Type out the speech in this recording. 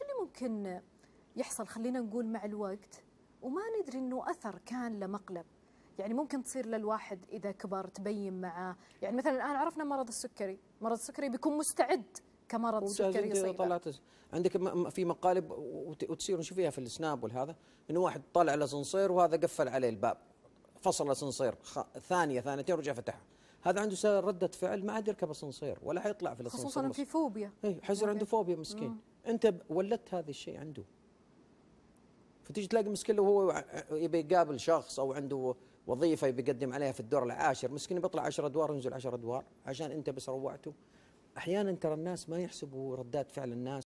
شو اللي ممكن يحصل خلينا نقول مع الوقت وما ندري انه اثر كان لمقلب يعني ممكن تصير للواحد اذا كبر تبين معاه يعني مثلا الان عرفنا مرض السكري مرض السكري بيكون مستعد كمرض سكري يصيبه طلعت عندك في مقالب وتصير نشوفها في السناب والهذا انه واحد طلع لسنصير وهذا قفل عليه الباب فصل لسنصير ثانيه ثانيتين رجع فتحها هذا عنده ردة فعل ما عاد يركب اسانسير ولا حيطلع في الصنصير خصوصا في فوبيا اي حزر عنده فوبيا مسكين مم. انت ولدت هذا الشيء عنده فتيجي تلاقي مسكين وهو يبي يقابل شخص او عنده وظيفه يبي يقدم عليها في الدور العاشر مسكين بيطلع 10 ادوار ينزل 10 ادوار عشان انت بس روعته احيانا ترى الناس ما يحسبوا ردات فعل الناس